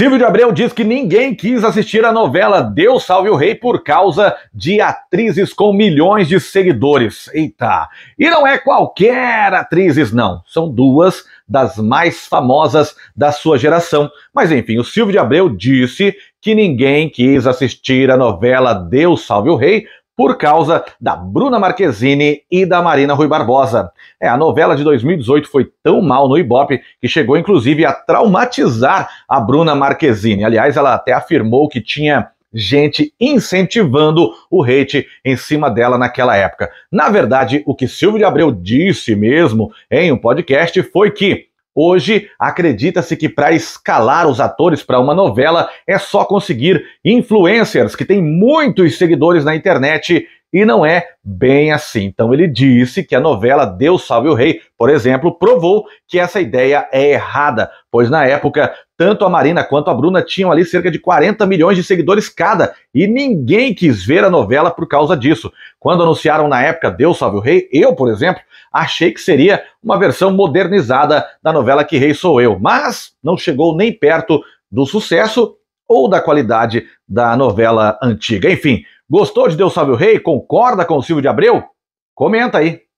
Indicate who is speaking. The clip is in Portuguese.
Speaker 1: Silvio de Abreu diz que ninguém quis assistir a novela Deus Salve o Rei por causa de atrizes com milhões de seguidores. Eita! E não é qualquer atrizes, não. São duas das mais famosas da sua geração. Mas enfim, o Silvio de Abreu disse que ninguém quis assistir a novela Deus Salve o Rei por causa da Bruna Marquezine e da Marina Rui Barbosa. É, a novela de 2018 foi tão mal no Ibope que chegou inclusive a traumatizar a Bruna Marquezine. Aliás, ela até afirmou que tinha gente incentivando o hate em cima dela naquela época. Na verdade, o que Silvio de Abreu disse mesmo em um podcast foi que Hoje, acredita-se que para escalar os atores para uma novela é só conseguir influencers que têm muitos seguidores na internet e não é bem assim. Então ele disse que a novela Deus Salve o Rei, por exemplo, provou que essa ideia é errada, pois na época tanto a Marina quanto a Bruna tinham ali cerca de 40 milhões de seguidores cada, e ninguém quis ver a novela por causa disso. Quando anunciaram na época Deus Salve o Rei, eu, por exemplo, achei que seria uma versão modernizada da novela Que Rei Sou Eu, mas não chegou nem perto do sucesso ou da qualidade da novela antiga. Enfim, Gostou de Deus Sabe o Rei? Concorda com o Silvio de Abreu? Comenta aí.